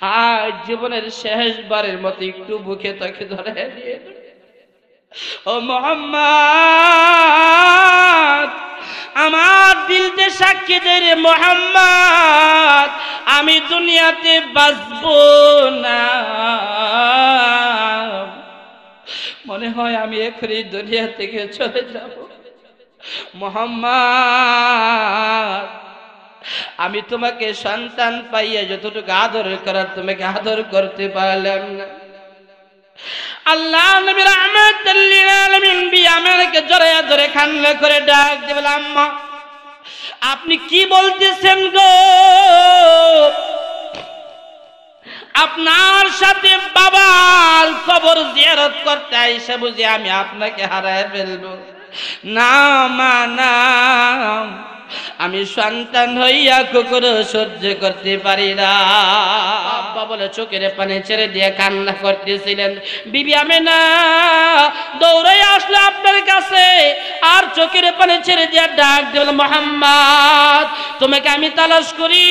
আজ জীবনের শেষবারের মতো একটু বুকে তাকে ধরে দিয়ে ও মোহাম্মদ আমার দিলতে সাক্ষী দে রে মোহাম্মদ আমি দুনিয়াতে বাঁচব না মনে হয় আমি এখনই দুনিয়া থেকে চলে যাব মোহাম্মদ আমি তোমাকে সন্তান পাইয়া যতটুকু আদর করার তোমাকে আদর করতে পারলাম না আপনি কি বলতেছেন গো আপনার সাথে বাবার কবর জিয়ারত করতে আইসে বুঝি আমি আপনাকে হারায় ফেলবো না মা না আমি সন্তান হইয়া কুকুর সহ্য করতে পারি না আব্বা বলে চোখের পানি ছেড়ে দিয়ে কান্না করতেছিলেন বিবি আমি না দৌড়ে আসলো আপনার কাছে আর চোখের পানি ছেড়ে দিয়ে ডাক দিল মোহাম্মদ তোমাকে আমি তালাশ করি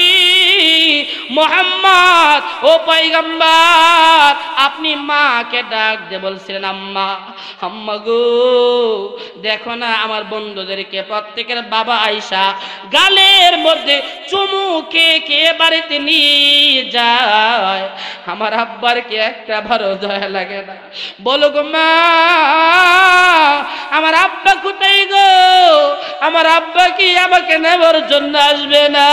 মোহাম্মদ ও পাইগাম্বার আপনি মাকে ডাক দিয়ে বলছিলেন আম্মা আম্মা গো দেখো না আমার বন্ধুদেরকে প্রত্যেকের বাবা আইসা গালের মধ্যে চুমুকে কে বাড়িতে নিয়ে যায় আমার আব্বার কি একটা ভালো দয়া লাগে না বলো গো মা আমার আব্বা কোথায় গো আমার আব্বা কি আমাকে নেবার জন্য আসবে না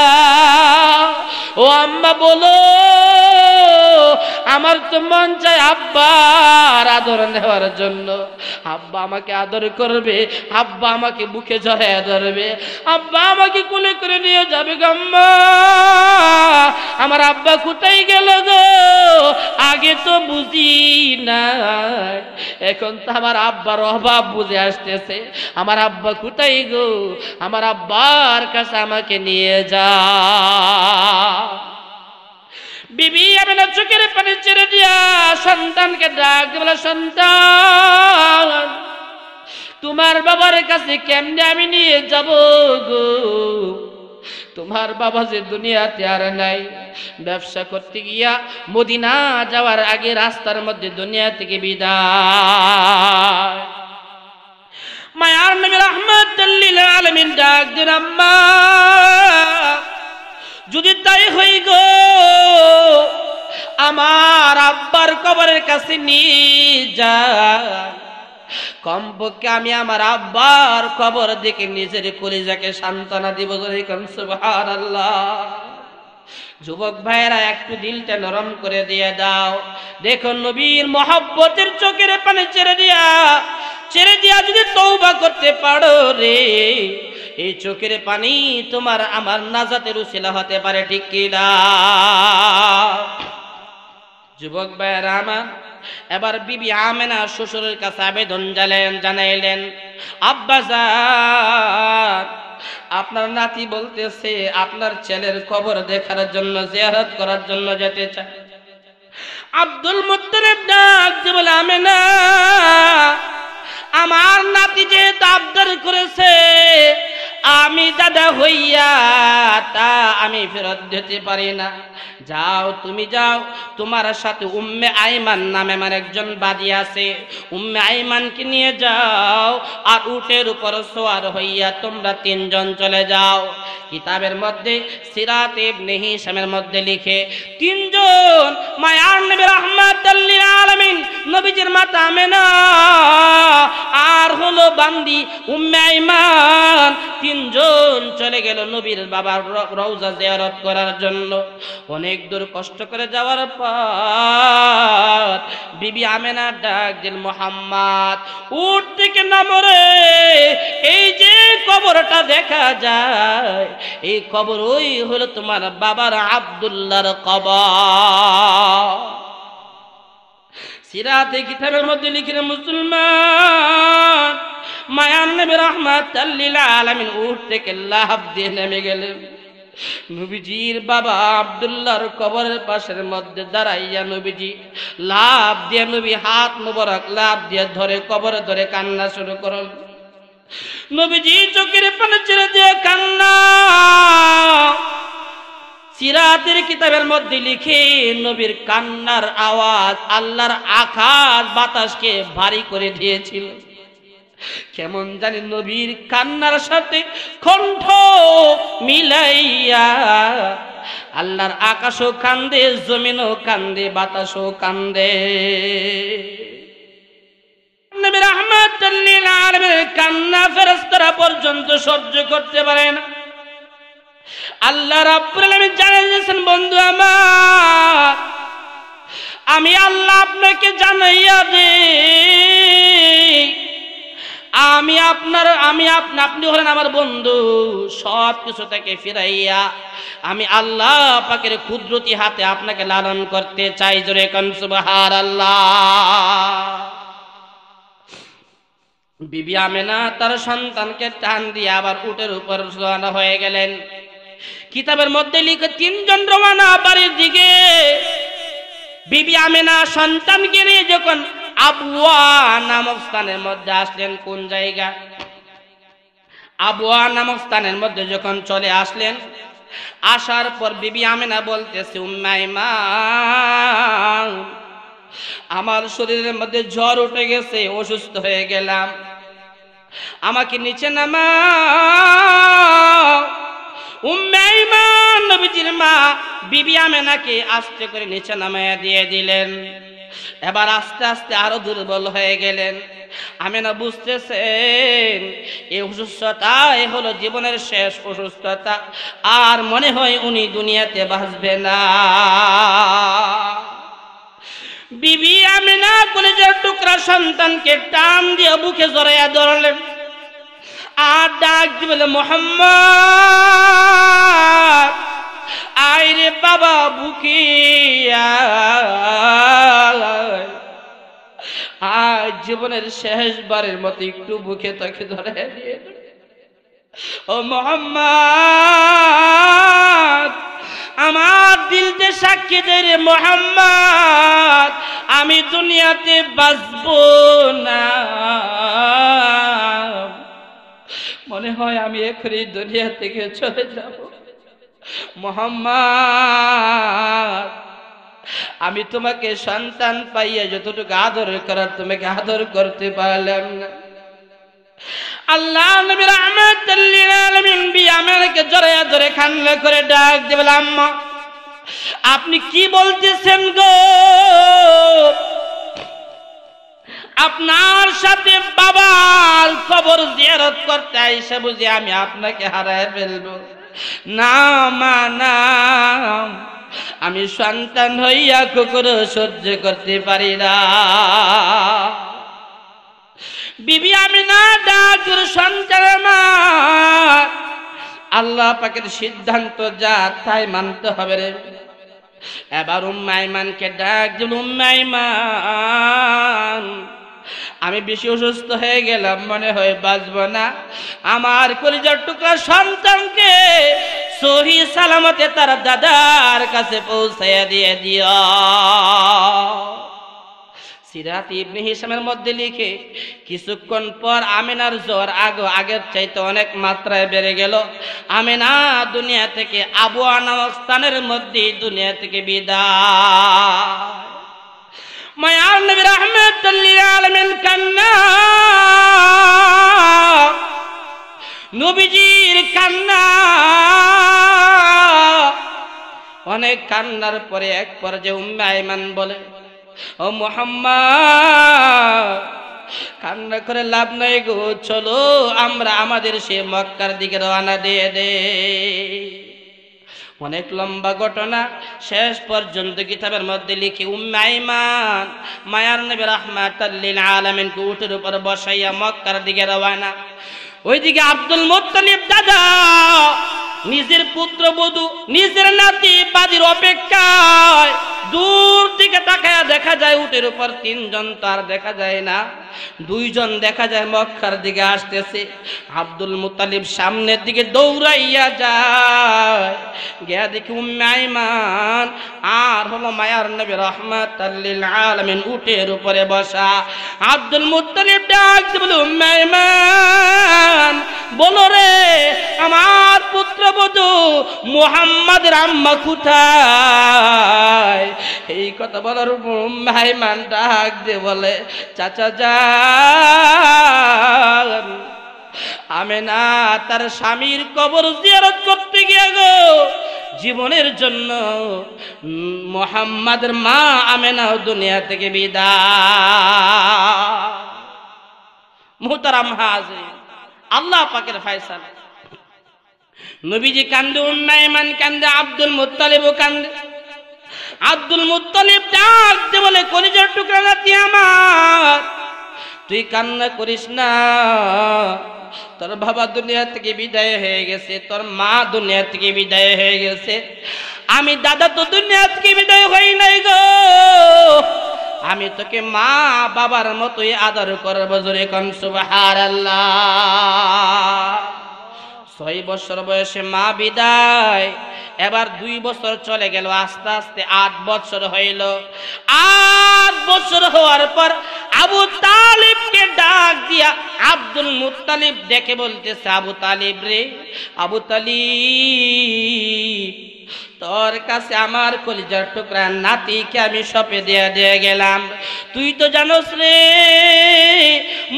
ও আম্মা বলো আমার তো মন চাই আব্বার আদর নেওয়ার জন্য আব্বা আমাকে আদর করবে আব্বা আমাকে বুকে জড়ায় ধরবে আব্বা আমাকে কুলে করে নিয়ে যাবে আমার আব্বা কোথায় গেল গো আগে তো বুঝি না এখন তো আমার আব্বার অভাব বুঝে আসতেছে আমার আব্বা কোথায় গো আমার আব্বার কাছে আমাকে নিয়ে যা বিবি আমি না চোখের পানি চেড়ে দিয়া সন্তানকে ডাক বলে সন্তান তোমার বাবার কাছে কেমনে আমি নিয়ে যাব গো তোমার বাবা যে দুনিয়াতে আর নাই ব্যবসা করতে গিয়া মদিনা যাওয়ার আগে রাস্তার মধ্যে দুনিয়া থেকে বিদায় মায়ার নবী রহমত আলমিন ডাক দিন আম্মা যদি তাই হই গো আমার আব্বার কবরের কাছে নিয়ে যা কমপক্ষে আমি আমার আব্বার কবর দেখে নিজের কলিজাকে সান্ত্বনা দিব সুবহান যুবক ভাইরা একটু দিলটা নরম করে দিয়ে দাও দেখো নবীর মহাব্বতের চোখের পানে ছেড়ে দিয়া ছেড়ে দিয়া যদি তৌবা করতে পারো রে এই চোখের পানি তোমার আমার নাজাতের উশিলা হতে পারে ঠিক কিনা যুবক ভাইয়ের আমার এবার বিবি আমেনা শ্বশুরের কাছে আবেদন জানেন জানাইলেন আব্বাস আপনার নাতি বলতেছে আপনার ছেলের খবর দেখার জন্য জিয়ারত করার জন্য যেতে চায় আব্দুল মুত্তালিব ডাক বলে আমেনা আমার নাতি যে আবদার করেছে আমি দাদা হইয়া তা আমি ফেরত দিতে পারি না যাও তুমি যাও তোমার সাথে উম্মে আইমান নামে আমার একজন বাদি আছে উম্মে আইমানকে নিয়ে যাও আর উটের উপর সোয়ার হইয়া তোমরা তিনজন চলে যাও কিতাবের মধ্যে সিরাতেব নেহি শ্যামের মধ্যে লিখে তিনজন মায়ার নবী রহমাতুল্লিল আলামিন নবীজির মাতা আমেনা আর হলো বান্দি উম্মে আইমান তিনজন চলে গেল নবীর বাবার রৌজা জিয়ারত করার জন্য অনেক দূর কষ্ট করে যাওয়ার পর বিবি আমেনা ডাক দিল মোহাম্মদ উঠ থেকে নামরে এই যে কবরটা দেখা যায় এই কবর ওই হলো তোমার বাবার আবদুল্লাহর কবর সিরাতে কিতাবের মধ্যে লিখিল মুসলমান মায়ান নবী রহমাত আলামিন উঠ থেকে লাভ দিয়ে নেমে গেলেন নবীজির বাবা আবদুল্লাহর কবরের পাশের মধ্যে দাঁড়াইয়া নবীজি লাভ দিয়ে নবী হাত মুবরক লাভ দিয়ে ধরে কবরে ধরে কান্না শুরু করল নবীজি চোখের পানে ছেড়ে দিয়ে কান্না সিরাতের কিতাবের মধ্যে লিখে নবীর কান্নার আওয়াজ আল্লাহর আকাশ বাতাসকে ভারী করে দিয়েছিল কেমন জানি নবীর কান্নার সাথে কণ্ঠ মিলাইয়া আল্লাহর আকাশও কান্দে জমিনও কান্দে বাতাসও কান্দে নবীর আহমদ কান্না ফেরস্তরা পর্যন্ত সহ্য করতে পারে না আল্লাহ রাব্বুল জানিয়েছেন বন্ধু আমার আমি আল্লাহ আপনাকে জানাইয়া দে আমি আপনার আমি আপনি হলেন আমার বন্ধু সব কিছু থেকে ফিরাইয়া আমি আল্লাহ পাকের কুদরতি হাতে আপনাকে লালন করতে চাই জোরে কনসুবাহার আল্লাহ বিবি আমেনা তার সন্তানকে টান দিয়ে আবার উটের উপর রওনা হয়ে গেলেন কিতাবের মধ্যে লিখে তিনজন রওয়ানা বাড়ির দিকে বিবি আমেনা সন্তান নিয়ে যখন আবুয়া নামক স্থানের মধ্যে আসলেন কোন জায়গা আবুয়া নামক স্থানের মধ্যে যখন চলে আসলেন আসার পর বিবি আমেনা বলতেছে আমার শরীরের মধ্যে জ্বর উঠে গেছে অসুস্থ হয়ে গেলাম আমাকে নিচে নামা উম্মাইমান নবীজির মা বিবি আমেনাকে আস্তে করে নিচে নামায়া দিয়ে দিলেন এবার আস্তে আস্তে আরো দুর্বল হয়ে গেলেন আমেনা বুঝতেছেন এই অসুস্থতা এ হলো জীবনের শেষ অসুস্থতা আর মনে হয় উনি দুনিয়াতে বাঁচবে না বিবি আমেনা কলেজের টুকরা সন্তানকে টান দিয়ে বুকে জড়াইয়া ধরলেন আর ডাক বলে মোহাম্মদ আইরে বাবা বুকিয়া আর জীবনের শেষবারের মতো একটু বুকে তাকে ধরে দিয়ে ও মোহাম্মদ আমার দিলতে সাক্ষী দেয় রে মোহাম্মদ আমি দুনিয়াতে বাঁচব না মনে হয় আমি এখনই দুনিয়া থেকে চলে যাব মোহাম্মদ আমি তোমাকে সন্তান পাইয়া যতটুকু আদর করার তোমাকে আদর করতে পারলাম না আল্লাহ নবীর আহমেদ আমাকে জোরে ধরে খান্না করে ডাক দেবেন আপনি কি বলতেছেন গো আপনার সাথে বাবার কবর জিয়ারত করতে আইসে বুঝি আমি আপনাকে হারাই ফেলবো না মা আমি সন্তান হইয়া কুকুর সহ্য করতে পারি না বিবি আমি না ডাকুর সন্তান মা আল্লাহ পাকের সিদ্ধান্ত যা তাই মানতে হবে রে এবার উম্মাইমানকে ডাক দিল উম্মাইমান আমি বেশি অসুস্থ হয়ে গেলাম মনে হয় বাঁচব না আমার কলিজার টুকরা সন্তানকে সহি সালামতে তার দাদার কাছে পৌঁছাইয়া দিয়ে দিও সিরাত ইবনে হিসামের মধ্যে লিখে কিছুক্ষণ পর আমিনার জ্বর আগে আগের চাইতে অনেক মাত্রায় বেড়ে গেল আমিনা দুনিয়া থেকে আবু নামক স্থানের মধ্যে দুনিয়া থেকে বিদায় নবীর আলমেন কান্না কান্না অনেক কান্নার পরে এক পরে উম্মে আইমান বলে ও মোহাম্মদ কান্না করে লাভ নাই গো চলো আমরা আমাদের সে মক্কার দিকে রওনা দিয়ে দেয় অনেক লম্বা ঘটনা শেষ পর্যন্ত কিতাবের মধ্যে লিখে উম্মাইমান মায়ার নবী রহমাতাল্লিল আলামিন উটের উপর বসাইয়া মক্কার দিকে রওয়ানা ওইদিকে আব্দুল মুত্তালিব দাদা নিজের পুত্রবধূ নিজের নাতি বাদির অপেক্ষায় দূর দিকে তাকায় দেখা যায় উটের উপর তিনজন তার দেখা যায় না দুইজন দেখা যায় মক্কার দিকে আসতেছে আব্দুল মুতালিব সামনের দিকে দৌড়াইয়া যায় গিয়া দেখি উম্মাইমান আর হলো মায়ার নবী রহমত আলমিন উটের উপরে বসা আব্দুল মুতালিব ডাক বলে উম্মাইমান বলো রে আমার পুত্রবধূ মোহাম্মদের আম্মা কোথায় এই কথা বলার ভাই ভাইমান ডাক দিয়ে বলে চাচা যা আমি না তার স্বামীর কবর জিয়ারত করতে গিয়ে গো জীবনের জন্য মোহাম্মদের মা আমি না দুনিয়া থেকে বিদা মোহতারাম হাজে আল্লাহ পাকের ফায়সাল নবীজি কান্দে উন্নয়মান কান্দে আব্দুল মুত্তালিবও কান্দে আব্দুল মুতালিব ডাক বলে কলিজার টুকরা নাতি আমার তুই কান্না করিস না তোর বাবা দুনিয়া থেকে বিদায় হয়ে গেছে তোর মা দুনিয়া থেকে বিদায় হয়ে গেছে আমি দাদা তো দুনিয়া থেকে বিদায় হই নাই গো আমি তোকে মা বাবার মতোই আদর করবো জোরে কনসুবাহ আল্লাহ ছয় বছর বয়সে মা বিদায় এবার দুই বছর চলে গেল আস্তে আস্তে আট বছর হইল আট বছর হওয়ার পর আবু তালিবকে ডাক দিয়া আব্দুল মুতালিব ডেকে বলতেছে আবু তালিব রে আবু তালিব তোর কাছে আমার কলিজার টুকরা নাতিকে আমি সপে দিয়ে দিয়ে গেলাম তুই তো জানোস রে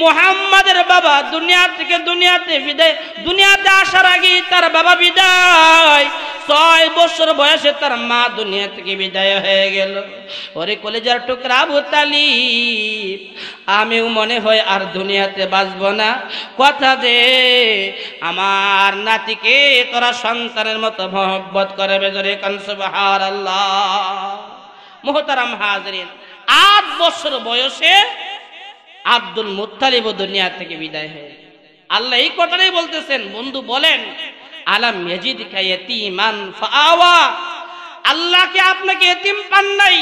মোহাম্মদের বাবা দুনিয়া থেকে দুনিয়াতে বিদায় দুনিয়াতে আসার আগে তার বাবা বিদায় ছয় বছর বয়সে তার মা দুনিয়া থেকে বিদায় হয়ে গেল ওরে কলেজার টুকরা ভুতালি আমিও মনে হয় আর দুনিয়াতে বাঁচব না কথা দে আমার নাতিকে তোরা সন্তানের মতো মহব্বত করে বেজরে কনসবাহার আল্লাহ মোহতারাম হাজরিন আট বছর বয়সে আব্দুল মুতালিব দুনিয়া থেকে বিদায় হয়ে আল্লাহ এই কথাটাই বলতেছেন বন্ধু বলেন আলাম ইয়াজিদকা মান ফাওয়া আল্লাহকে আপনাকে এতিম পান নাই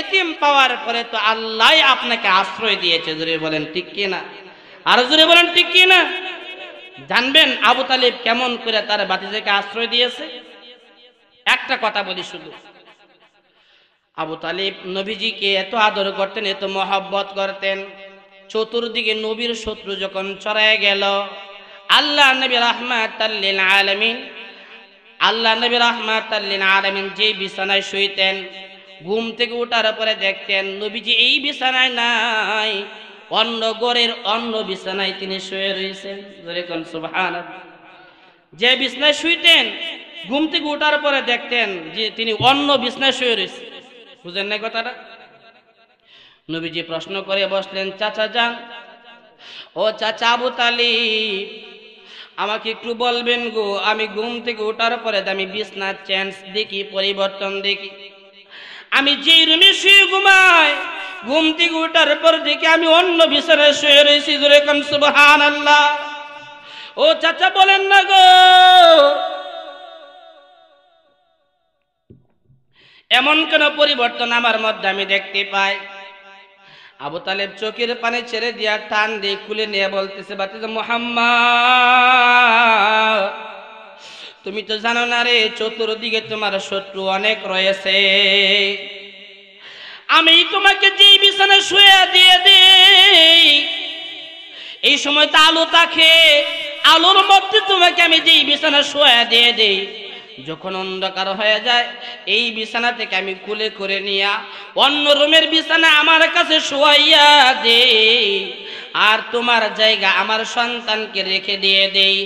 এতিম পাওয়ার পরে তো আল্লাহ আপনাকে আশ্রয় দিয়েছে জোরে বলেন ঠিক কি না আর জোরে বলেন ঠিক কি না জানবেন আবু তালিব কেমন করে তার বাতিজাকে আশ্রয় দিয়েছে একটা কথা বলি শুধু আবু তালিব নবীজিকে এত আদর করতেন এত মহব্বত করতেন চতুর্দিকে নবীর শত্রু যখন চড়ায় গেল আল্লাহ নবী রহমাতাল্লিন আলমিন আল্লাহ নবী রহমাতাল্লিন আলমিন যে বিছানায় শুইতেন ঘুম থেকে উঠার পরে দেখতেন নবীজি এই বিছানায় নাই অন্য গড়ের অন্য বিছানায় তিনি শুয়ে রয়েছেন সুবহান যে বিছনায় শুইতেন ঘুম থেকে উঠার পরে দেখতেন যে তিনি অন্য বিছনায় শুয়ে রয়েছে বুঝেন না কথাটা নবীজি প্রশ্ন করে বসলেন চাচা যান ও চাচা আবু তালিব আমাকে একটু বলবেন গো আমি ঘুম থেকে ওঠার পরে আমি বিছনার চেঞ্জ দেখি পরিবর্তন দেখি আমি যেই রুমে শুয়ে ঘুমাই ঘুম থেকে ওঠার পর দেখি আমি অন্য বিছানায় শুয়ে রয়েছি জোরে কম সুবহান আল্লাহ ও চাচা বলেন না গো এমন কোন পরিবর্তন আমার মধ্যে আমি দেখতে পাই আবু তালেব চোখের পানে ছেড়ে দিয়া টান দিয়ে খুলে নিয়ে বলতেছে বাতিজা মোহাম্মদ তুমি তো জানো না রে চতুর্দিকে তোমার শত্রু অনেক রয়েছে আমি তোমাকে যে বিছানা শুয়ে দিয়ে দিই এই সময় তো আলো থাকে আলোর মধ্যে তোমাকে আমি যেই বিছানা শুয়ে দিয়ে দিই যখন অন্ধকার হয়ে যায় এই বিছানা থেকে আমি কুলে করে নিয়া অন্য রুমের বিছানা আমার কাছে শোয়াইয়া দে আর তোমার জায়গা আমার সন্তানকে রেখে দিয়ে দেই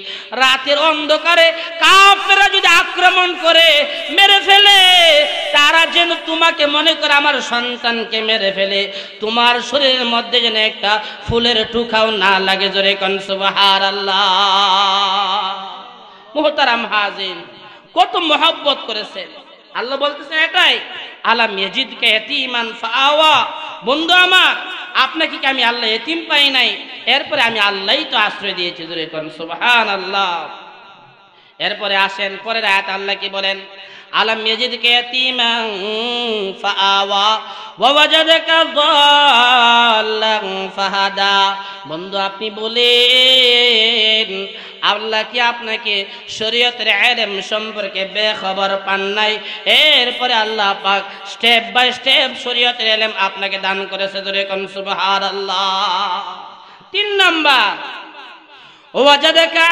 রাতের অন্ধকারে কাফেরা যদি আক্রমণ করে মেরে ফেলে তারা যেন তোমাকে মনে করে আমার সন্তানকে মেরে ফেলে তোমার শরীরের মধ্যে যেন একটা ফুলের টুকাও না লাগে জোরে কনসুবাহার আল্লাহ মোহতারাম হাজিন কত মহাব্বত করেছেন আল্লাহ বলতেছেন এটাই আলাম ইয়াজিদকে ইয়াতীমান ফাওয়া বন্ধু আমার আপনাকে কি আমি আল্লাহ এতিম পাই নাই এরপরে আমি আল্লাহই তো আশ্রয় দিয়েছি দূরে কোন সুবহানাল্লাহ এরপরে আসেন পরের আয়াত আল্লাহ কি বলেন আলম ইয়াজিদকে ইয়াতীমান ফাআওয়া ওয়া ওয়াজাদাকা দাল্লান ফাহাদা বন্ধু আপনি বলেন আল্লাহ কি আপনাকে শরীয়তের এরম সম্পর্কে বেখবর পান নাই এরপরে আল্লাহ পাক স্টেপ বাই স্টেপ শরীয়তের আলেম আপনাকে দান করেছে ধরে কোন আল্লাহ তিন নম্বর ওয়াজাদাকা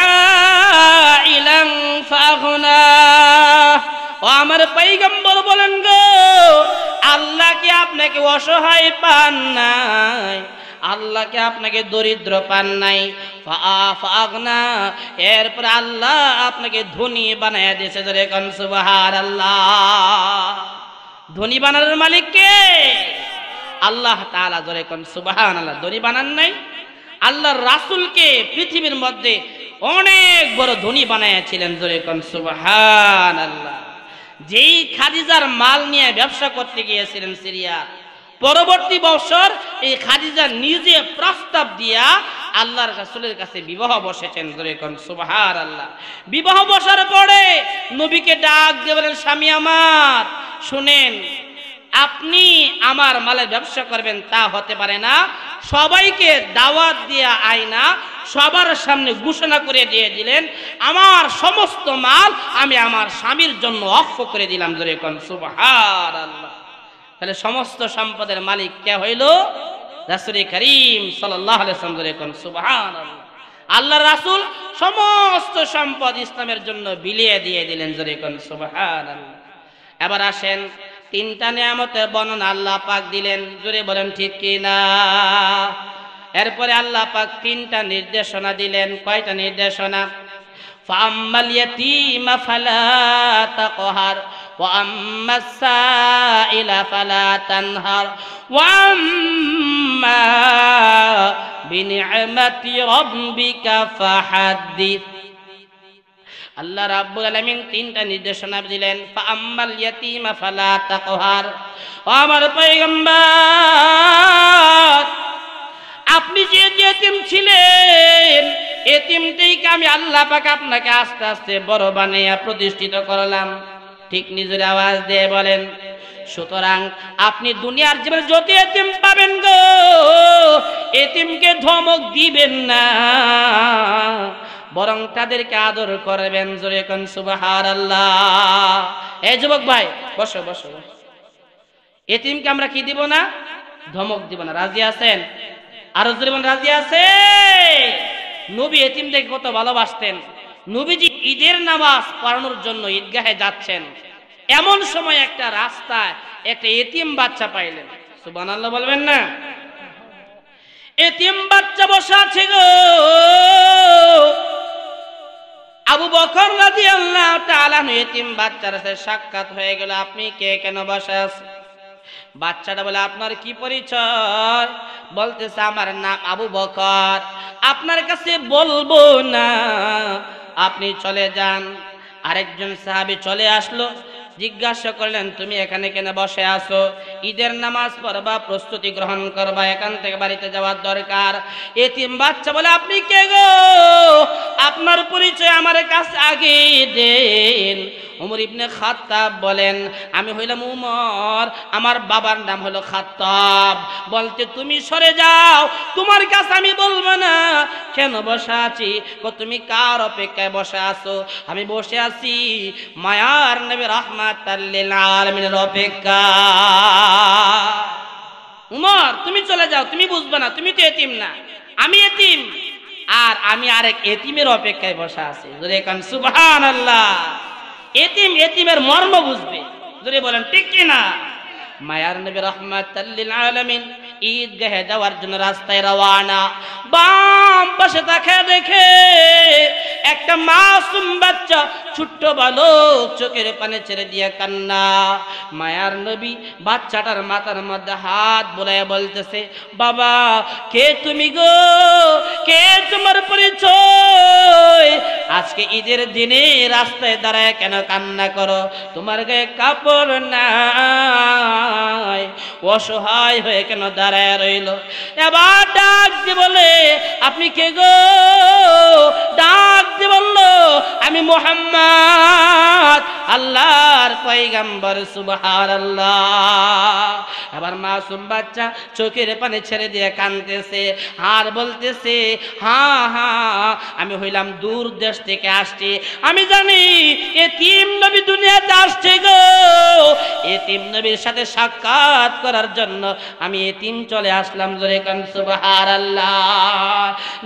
ইলাম ফাগনা ও আমার পাইগম্বর বলেন গো আল্লাহ কি আপনাকে অসহায় পান নাই আল্লাহকে আপনাকে দরিদ্র পান নাই এরপর আল্লাহ আপনাকে ধনী বানায় দিয়েছে ধরে কন সুবাহার আল্লাহ ধনী বানানোর মালিক কে আল্লাহ তালা ধরে কন সুবাহান আল্লাহ ধনী বানান নাই আল্লাহ রাসুলকে পৃথিবীর মধ্যে অনেক বড় ধনী বানাইয়াছিলেন জোরে কন সুবাহান আল্লাহ যেই খাদিজার মাল নিয়ে ব্যবসা করতে গিয়েছিলেন সিরিয়া পরবর্তী বছর এই খাদিজা নিজে প্রস্তাব দিয়া আল্লাহর রাসুলের কাছে বিবাহ বসেছেন সুবাহার আল্লাহ বিবাহ বসার পরে নবীকে ডাক দিয়ে বলেন স্বামী আমার শুনেন আপনি আমার মালের ব্যবসা করবেন তা হতে পারে না সবাইকে দাওয়াত দেওয়া আয়না সবার সামনে ঘোষণা করে দিয়ে দিলেন আমার সমস্ত মাল আমি আমার স্বামীর জন্য অক্ষ করে দিলাম ধরে কন সুবাহার আল্লাহ তাহলে সমস্ত সম্পদের মালিক কে হইল রাসুরি করিম সাল্লাম ধরে কন সুবাহার আল্লাহ রাসুল সমস্ত সম্পদ ইসলামের জন্য বিলিয়ে দিয়ে দিলেন জোরে কন আল্লাহ এবার আসেন তিনটা নিয়ামতের বর্ণনা আল্লাহ পাক দিলেন জুড়ে বলেন ঠিক কি না এরপরে আল্লাহ পাক তিনটা নির্দেশনা দিলেন কয়টা নির্দেশনা فأما اليتيم فلا আল্লাহ রাব্বুল আলামিন তিনটা নির্দেশনা দিলেন আম্মাল ইয়াতীমা ফালা তাকহার ও আমার পয়গম্বর আপনি যে এতিম ছিলেন এতিম থেকে আমি আল্লাহ পাক আপনাকে আস্তে আস্তে বড় বানিয়ে প্রতিষ্ঠিত করলাম ঠিক নিজের আওয়াজ দিয়ে বলেন সুতরাং আপনি দুনিয়ার জীবনে যত এতিম পাবেন গো এতিমকে ধমক দিবেন না বরং তাদেরকে আদর করবেন কন সুবাহার আল্লাহ যুবক ভাই বসো বসো এতিমকে আমরা কি দিব না ধমক দিব না রাজি আছেন আরো জোরে রাজি আছে নবী দেখে কত ভালোবাসতেন নবীজি ঈদের নামাজ পড়ানোর জন্য ঈদগাহে যাচ্ছেন এমন সময় একটা রাস্তায় একটা এতিম বাচ্চা পাইলেন সুবান আল্লাহ বলবেন না এতিম বাচ্চা বসা গো আবু বকর রাজি আল্লাহ ইতিম বাচ্চার সাথে সাক্ষাৎ হয়ে গেল আপনি কে কেন বসে আছে বাচ্চাটা বলে আপনার কি পরিচয় বলতেছে আমার নাম আবু বকর আপনার কাছে বলবো না আপনি চলে যান আরেকজন সাহাবি চলে আসলো জিজ্ঞাসা করলেন তুমি এখানে কেন বসে আছো ঈদের নামাজ পড়বা প্রস্তুতি গ্রহণ করবা এখান থেকে বাড়িতে যাওয়ার দরকার এতিম বাচ্চা বলে আপনি কে গো আপনার পরিচয় আমার কাছে আগে দেন উমর ইবনে খাত্তাব বলেন আমি হইলাম উমর আমার বাবার নাম হলো খাত্তাব বলতে তুমি সরে যাও তোমার কাছে আমি বলবো না কেন বসে আছি তুমি কার অপেক্ষায় বসে আছো আমি বসে আছি মায়ার নেবে রাহমান অপেক্ষা উমর তুমি চলে যাও তুমি বুঝবে না তুমি তো এতিম না আমি এতিম আর আমি আরেক এতিমের অপেক্ষায় বসা আছি যদি এখন সুবহান আল্লাহ এতিম এতিমের মর্ম বুঝবে যদি বলেন ঠিক কিনা মায়ার নবী রহমাতাল্লিল আলমিন ঈদ ঈদগাহে যাওয়ার জন্য রাস্তায় রওয়ানা বাম পাশে তাকে দেখে একটা মাসুম বাচ্চা ছোট্ট বালক চোখের পানে ছেড়ে দিয়ে কান্না মায়ার নবী বাচ্চাটার মাথার মধ্যে হাত বোলায় বলতেছে বাবা কে তুমি গো কে তোমার পরিচয় আজকে ঈদের দিনে রাস্তায় দাঁড়ায় কেন কান্না করো তোমার গায়ে কাপড় নাই অসহায় হয়ে কেন দাঁড়ায় দাঁড়ায় রইল এবার ডাক দি বলে আপনি কে গো ডাক দি বলল আমি মোহাম্মদ আল্লাহর পৈগাম্বর সুবাহার আল্লাহ এবার মাসুম বাচ্চা চোখের পানি ছেড়ে দিয়ে কানতেছে আর বলতেছে হা হা আমি হইলাম দূর দেশ থেকে আসছি আমি জানি এ তিম নবী দুনিয়াতে আসছে গো এ তিম নবীর সাথে সাক্ষাৎ করার জন্য আমি এ তিম চলে আসলাম জোরে কানসু বাহার আল্লাহ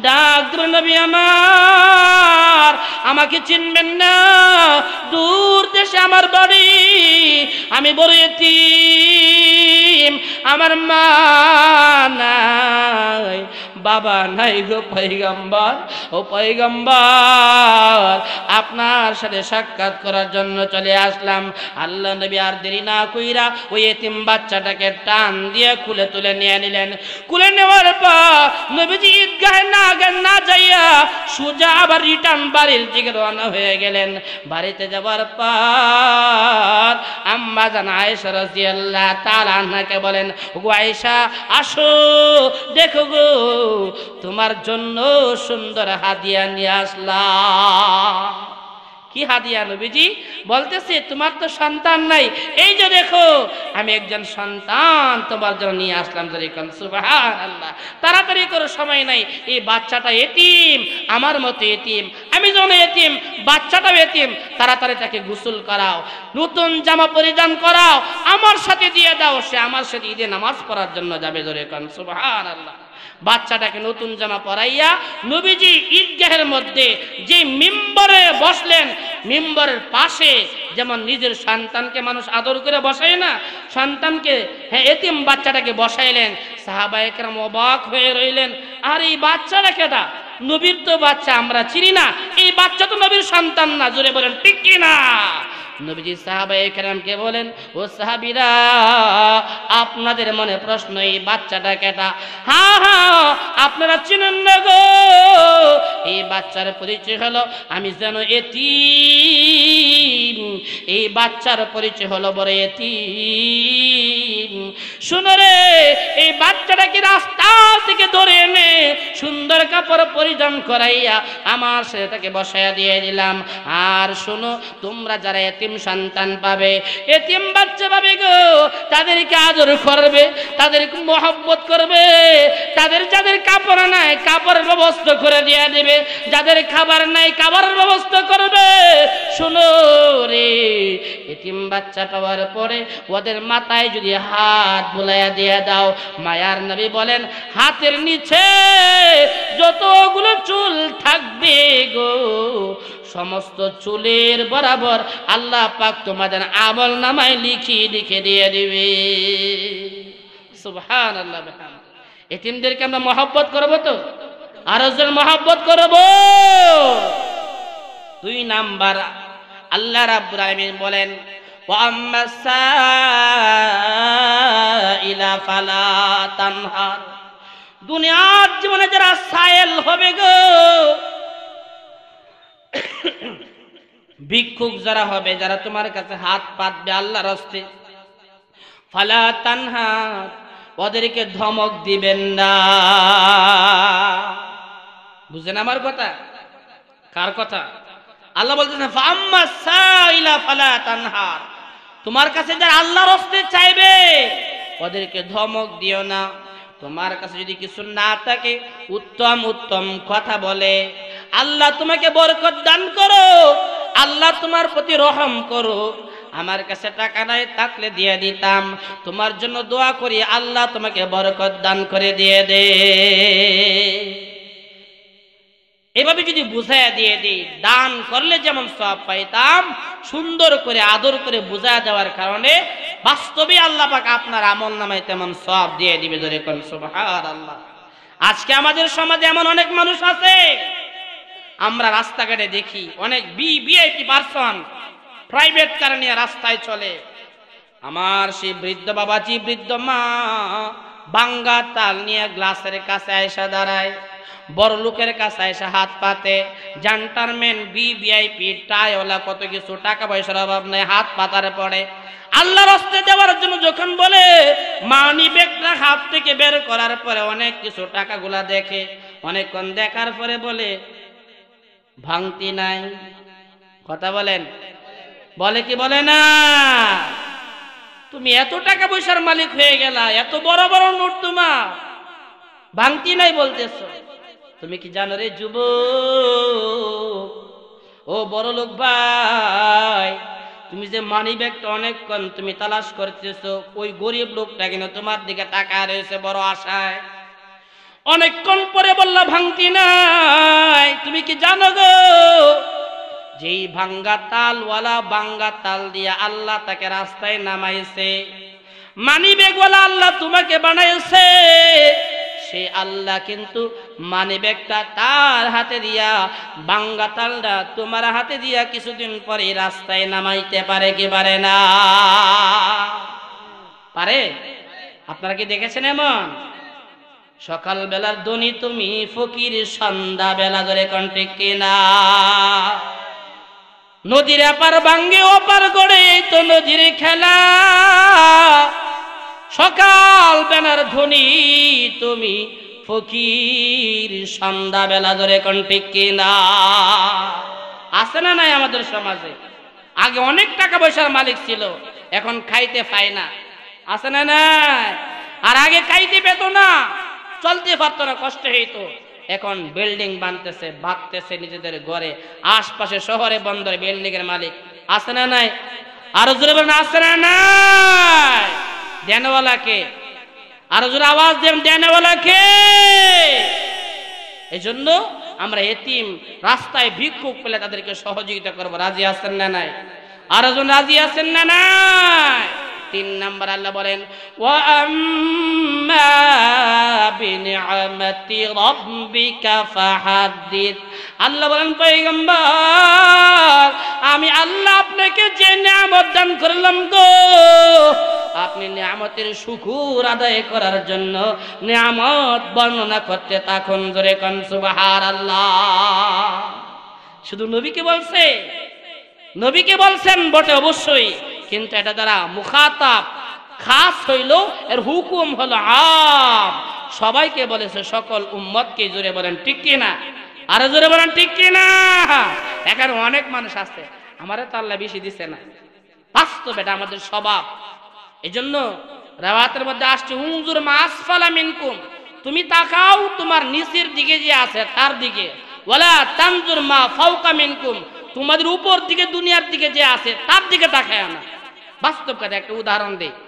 ডাক নবী আমার আমাকে চিনবেন না দূর দেশে আমার বাড়ি আমি বড় আমার মা নাই বাবা নাই গো পৈগম্বর ও পৈগম্বর আপনার সাথে সাক্ষাৎ করার জন্য চলে আসলাম আল্লাহ নবী আর দেরি না কইরা ওই এতিম বাচ্চাটাকে টান দিয়ে খুলে তুলে নিয়ে নিলেন খুলে নেওয়ার পর নবীজি ঈদগাহে না গেন না যাইয়া সোজা আবার রিটার্ন বাড়ির দিকে রওনা হয়ে গেলেন বাড়িতে যাওয়ার পর আম্মা জান আয়েশা রাজিয়াল্লাহ তাআলা আনহাকে বলেন গো আয়েশা আসো দেখো গো তোমার জন্য সুন্দর হাদিয়া নিয়ে আসলাম কি হাদিয়া নবীজি বলতেছে তোমার তো সন্তান নাই এই যে দেখো আমি একজন সন্তান তোমার জন্য নিয়ে আসলাম আল্লাহ তাড়াতাড়ি করো সময় নাই এই বাচ্চাটা এতিম আমার মতো এতিম আমি যেন এতিম বাচ্চাটাও এতিম তাড়াতাড়ি তাকে গোসল করাও নতুন জামা পরিধান করাও আমার সাথে দিয়ে দাও সে আমার সাথে ঈদে নামাজ পড়ার জন্য যাবে কন সুবাহ আল্লাহ বাচ্চাটাকে নতুন জামা পরাইয়া নবীজি ঈদগাহের মধ্যে যে মিম্বরে বসলেন মিম্বরের পাশে যেমন নিজের সন্তানকে মানুষ আদর করে বসায় না সন্তানকে হ্যাঁ এতিম বাচ্চাটাকে বসাইলেন সাহাবায়করাম অবাক হয়ে রইলেন আর এই বাচ্চাটা কেটা নবীর তো বাচ্চা আমরা চিনি না এই বাচ্চা তো নবীর সন্তান না জোরে বলেন ঠিক না নবীজি সাহাবা এখানে বলেন ও সাহাবিরা আপনাদের মনে প্রশ্ন এই বাচ্চাটা কেটা হা হা আপনারা চিনেন না গো এই বাচ্চার পরিচয় হলো আমি যেন এটি এই বাচ্চার পরিচয় হলো বড় এটি শুনো রে এই কি রাস্তা থেকে ধরে এনে সুন্দর কাপড় পরিধান করাইয়া আমার সেটাকে বসাইয়া দিয়ে দিলাম আর শোনো তোমরা যারা এতে এতিম সন্তান পাবে এতিম বাচ্চা পাবে গো তাদেরকে আদর করবে তাদেরকে মহব্বত করবে তাদের যাদের কাপড় নাই কাপড়ের ব্যবস্থা করে দিয়ে দেবে যাদের খাবার নাই খাবারের ব্যবস্থা করবে শুনো রে এতিম বাচ্চা পাওয়ার পরে ওদের মাথায় যদি হাত বুলাইয়া দিয়ে দাও মায়ার নবী বলেন হাতের নিচে যতগুলো চুল থাকবে গো সমস্ত চুলের বরাবর আল্লাহ পাক তোমাদের আমল নামায় লিখি লিখে দিয়ে দিবে সুহান আল্লাহ এটিমদেরকে আমরা মহব্বত করবো তো আরো জন মহব্বত করবো দুই নাম্বার আল্লাহ রাব্বুল বলেন দুনিয়ার জীবনে যারা সায়েল হবে গো ভিক্ষুক যারা হবে যারা তোমার কাছে হাত পাতবে আল্লাহর হস্তে ফালা তানহা ওদেরকে ধমক দিবেন না বুঝেন আমার কথা কার কথা আল্লাহ বলতেছেন ফাম্মা সাইলা ফালা তানহার তোমার কাছে যারা আল্লাহর হস্তে চাইবে ওদেরকে ধমক দিও না তোমার কাছে যদি কিছু না থাকে উত্তম উত্তম কথা বলে আল্লাহ তোমাকে বরকত দান করো আল্লাহ তোমার প্রতি রহম করো আমার কাছে টাকা নাই তাকলে দিয়ে দিতাম তোমার জন্য দোয়া করি আল্লাহ তোমাকে বরকত দান করে দিয়ে দে এভাবে যদি বুঝাইয়া দিয়ে দিই দান করলে যেমন সব পাইতাম সুন্দর করে আদর করে বুঝায় দেওয়ার কারণে বাস্তবে আল্লাহ পাক আপনার আমল নামায় তেমন সব দিয়ে দিবে ধরে কোন সব আল্লাহ আজকে আমাদের সমাজে এমন অনেক মানুষ আছে আমরা রাস্তাঘাটে দেখি অনেক বিআইপি পার্সন প্রাইভেট কার নিয়ে রাস্তায় চলে আমার সেই বৃদ্ধ বাবাজি বৃদ্ধ মা বাঙ্গা তাল নিয়ে গ্লাসের কাছে আয়সা দাঁড়ায় বড় লোকের কাছে আয়সা হাত পাতে জান্টারম্যান বিআইপি টাইওয়ালা কত কিছু টাকা পয়সার অভাব নেই হাত পাতার পড়ে আল্লাহ হস্তে দেওয়ার জন্য যখন বলে মানি ব্যাগটা হাত থেকে বের করার পরে অনেক কিছু টাকাগুলা দেখে অনেকক্ষণ দেখার পরে বলে ভাঙতি নাই কথা বলেন বলে কি বলে না তুমি এত টাকা পয়সার মালিক হয়ে গেলা এত বড় বড় নোট তোমার ভাঙতি নাই বলতেছ তুমি কি জানো রে যুব ও বড় লোক ভাই তুমি যে মানি ব্যাগটা অনেকক্ষণ তুমি তালাশ করতেছো ওই গরিব লোকটা কিনা তোমার দিকে টাকা রয়েছে বড় আশায় অনেকক্ষণ পরে বললা ভাঙ্গি নাই তুমি কি জানো গো যেই ভাঙ্গা তালওয়ালা বাঙ্গা তাল দিয়া আল্লাহ তাকে রাস্তায় নামাইছে মানি বেগওয়ালা আল্লাহ তোমাকে বানাইছে সে আল্লাহ কিন্তু মানি তার হাতে দিয়া বাঙ্গা তালটা তোমার হাতে দিয়া কিছুদিন পরে রাস্তায় নামাইতে পারে কি পারে না পারে আপনারা কি দেখেছেন এমন সকাল বেলার ধনী তুমি ফকির সন্ধ্যা বেলা ধরে কণ্ঠে কেনা নদীর এপার ভাঙ্গে ওপার গড়ে তো নদীর খেলা সকাল বেলার ধনী তুমি ফকির সন্ধ্যা বেলা ধরে কণ্ঠে কেনা আছে না নাই আমাদের সমাজে আগে অনেক টাকা পয়সার মালিক ছিল এখন খাইতে পায় না আছে না নাই আর আগে খাইতে পেত না চলতে পারতো না কষ্ট হইত এখন বিল্ডিং বানতেছে বাঁধতেছে নিজেদের ঘরে আশপাশে শহরে বন্দরে বিল্ডিং এর মালিক আছে না নাই আরো জোরে বলেন আছে না নাই দেনওয়ালাকে আরো জোরে আওয়াজ দেন দেনওয়ালাকে এই জন্য আমরা এতিম রাস্তায় ভিক্ষুক পেলে তাদেরকে সহযোগিতা করবো রাজি আছেন না নাই আরো জন রাজি আছেন না নাই তিন নম্বর আল্লাহ বলেন আল্লাহ বলেন আমি আল্লাহ আপনাকে যে নিয়ামত দান করলাম গো আপনি নিয়ামতের শুকুর আদায় করার জন্য নিয়ামত বর্ণনা করতে তখন ধরে কন সুবাহার আল্লাহ শুধু নবীকে বলছে নবীকে বলছেন বটে অবশ্যই কিন্তু এটা দ্বারা মুখাতাপ খাস হইল এর হুকুম হলো আপ সবাইকে বলেছে সকল উম্মতকে জোরে বলেন ঠিক কিনা আরো জোরে বলেন ঠিক কিনা এখানে অনেক মানুষ আছে আমার তো আল্লাহ বেশি দিছে না বাস্তব এটা আমাদের স্বভাব এই জন্য রেওয়াতের মধ্যে আসছে হুমজুর মাসফালা মিনকুম তুমি তাকাও তোমার নিচের দিকে যে আছে তার দিকে ওয়ালা তানজুর মা ফাউকা মিনকুম তোমাদের উপর দিকে দুনিয়ার দিকে যে আছে তার দিকে তাকায় না বাস্তব কথা একটা উদাহরণ দিই